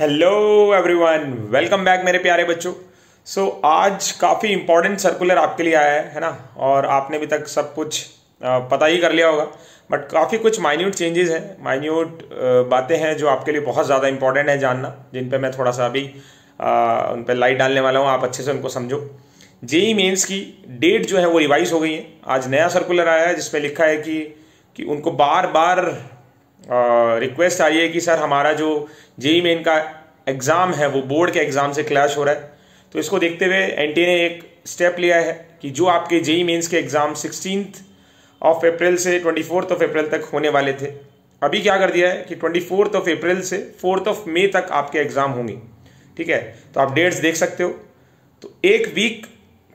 hello everyone welcome back मेरे प्यारे बच्चों सो so, आज काफ़ी इंपॉर्टेंट सर्कुलर आपके लिए आया है है ना और आपने अभी तक सब कुछ पता ही कर लिया होगा बट काफ़ी कुछ माइन्यूट चेंजेस हैं माइन्यूट बातें हैं जो आपके लिए बहुत ज़्यादा इंपॉर्टेंट है जानना जिन पे मैं थोड़ा सा अभी उन पर लाइट डालने वाला हूँ आप अच्छे से उनको समझो जेई मेन्स e की डेट जो है वो रिवाइज हो गई है आज नया सर्कुलर आया है जिसमें लिखा है कि कि उनको बार बार रिक्वेस्ट uh, आई है कि सर हमारा जो जेई मेन का एग्ज़ाम है वो बोर्ड के एग्ज़ाम से क्लैश हो रहा है तो इसको देखते हुए एन ने एक स्टेप लिया है कि जो आपके जेई मेन्स के एग्ज़ाम सिक्सटीन ऑफ अप्रैल से ट्वेंटी फोर्थ ऑफ अप्रैल तक होने वाले थे अभी क्या कर दिया है कि ट्वेंटी फोर्थ ऑफ अप्रैल से फोर्थ ऑफ मे तक आपके एग्ज़ाम होंगे ठीक है तो आप डेट्स देख सकते हो तो एक वीक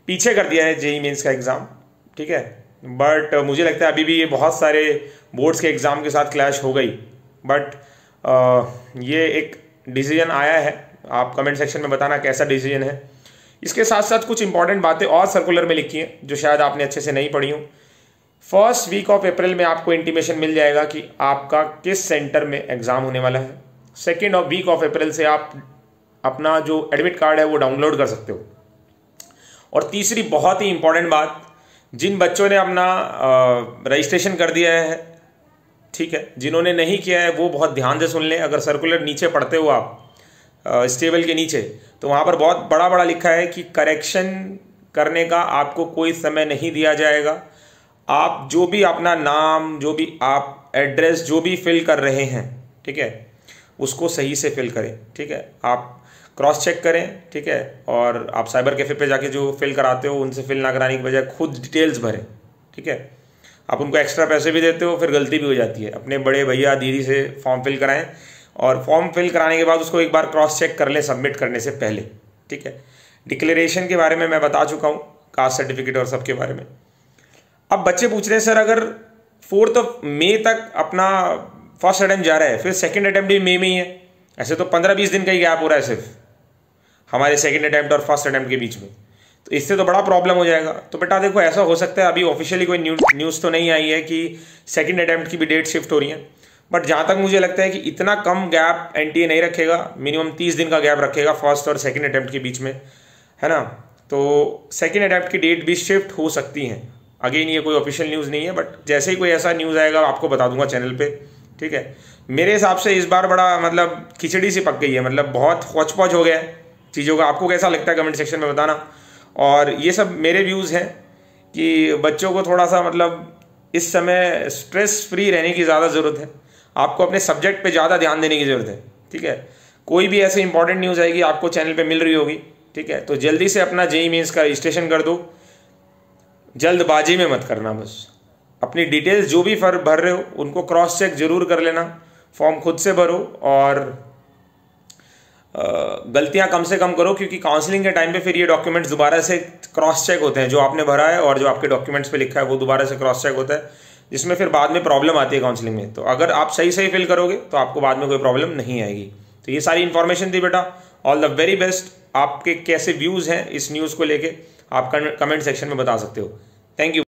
पीछे कर दिया है जेई मेन्स का एग्ज़ाम ठीक है बट uh, मुझे लगता है अभी भी ये बहुत सारे बोर्ड्स के एग्ज़ाम के साथ क्लैश हो गई बट uh, ये एक डिसीजन आया है आप कमेंट सेक्शन में बताना कैसा डिसीजन है इसके साथ साथ कुछ इंपॉर्टेंट बातें और सर्कुलर में लिखी हैं जो शायद आपने अच्छे से नहीं पढ़ी हूँ फर्स्ट वीक ऑफ अप्रैल में आपको इंटीमेशन मिल जाएगा कि आपका किस सेंटर में एग्ज़ाम होने वाला है second of week of April से आप अपना जो एडमिट कार्ड है वो डाउनलोड कर सकते हो और तीसरी बहुत ही इंपॉर्टेंट बात जिन बच्चों ने अपना रजिस्ट्रेशन कर दिया है ठीक है जिन्होंने नहीं किया है वो बहुत ध्यान से सुन लें अगर सर्कुलर नीचे पढ़ते हो आप स्टेबल के नीचे तो वहाँ पर बहुत बड़ा बड़ा लिखा है कि करेक्शन करने का आपको कोई समय नहीं दिया जाएगा आप जो भी अपना नाम जो भी आप एड्रेस जो भी फिल कर रहे हैं ठीक है उसको सही से फिल करें ठीक है आप क्रॉस चेक करें ठीक है और आप साइबर कैफ़े पे जाके जो फिल कराते हो उनसे फिल ना कराने की बजाय खुद डिटेल्स भरें ठीक है आप उनको एक्स्ट्रा पैसे भी देते हो फिर गलती भी हो जाती है अपने बड़े भैया दीदी से फॉर्म फिल कराएं और फॉर्म फिल कराने के बाद उसको एक बार क्रॉस चेक कर लें सबमिट करने से पहले ठीक है डिक्लेरेशन के बारे में मैं बता चुका हूँ कास्ट सर्टिफिकेट और सब के बारे में अब बच्चे पूछ रहे हैं सर अगर फोर्थ ऑफ मे तक अपना फर्स्ट अटैम्प्ट जा रहा है फिर सेकेंड अटैम्प्ट भी मे में ही है ऐसे तो पंद्रह बीस दिन का ही गैप हो रहा है सिर्फ हमारे सेकेंड अटैम्प्ट और फर्स्ट अटैम्प्ट के बीच में तो इससे तो बड़ा प्रॉब्लम हो जाएगा तो बेटा देखो ऐसा हो सकता है अभी ऑफिशियली कोई न्यूज़ तो नहीं आई है कि सेकेंड अटैम्प्ट की भी डेट शिफ्ट हो रही है बट जहाँ तक मुझे लगता है कि इतना कम गैप एन नहीं रखेगा मिनिमम तीस दिन का गैप रखेगा फर्स्ट और सेकेंड अटैम्प्ट के बीच में है ना तो सेकेंड अटैम्प्ट की डेट भी शिफ्ट हो सकती हैं अगेन ये कोई ऑफिशियल न्यूज़ नहीं है बट जैसे ही कोई ऐसा न्यूज़ आएगा आपको बता दूंगा चैनल पे ठीक है मेरे हिसाब से इस बार बड़ा मतलब खिचड़ी सी पक गई है मतलब बहुत खोच हो गया है चीज़ों का आपको कैसा लगता है कमेंट सेक्शन में बताना और ये सब मेरे व्यूज़ हैं कि बच्चों को थोड़ा सा मतलब इस समय स्ट्रेस फ्री रहने की ज़्यादा ज़रूरत है आपको अपने सब्जेक्ट पे ज़्यादा ध्यान देने की ज़रूरत है ठीक है कोई भी ऐसी इंपॉर्टेंट न्यूज़ आएगी आपको चैनल पे मिल रही होगी ठीक है तो जल्दी से अपना जेई मीन्स का रजिस्ट्रेशन कर दो जल्दबाजी में मत करना बस अपनी डिटेल्स जो भी फर भर रहे हो उनको क्रॉस चेक जरूर कर लेना फॉर्म खुद से भरो और गलतियां कम से कम करो क्योंकि काउंसलिंग के टाइम पे फिर ये डॉक्यूमेंट्स दोबारा से क्रॉस चेक होते हैं जो आपने भरा है और जो आपके डॉक्यूमेंट्स पे लिखा है वो दोबारा से क्रॉस चेक होता है जिसमें फिर बाद में प्रॉब्लम आती है काउंसलिंग में तो अगर आप सही सही फिल करोगे तो आपको बाद में कोई प्रॉब्लम नहीं आएगी तो ये सारी इन्फॉर्मेशन थी बेटा ऑल द वेरी बेस्ट आपके कैसे व्यूज़ हैं इस न्यूज़ को लेकर आप कमेंट सेक्शन में बता सकते हो थैंक यू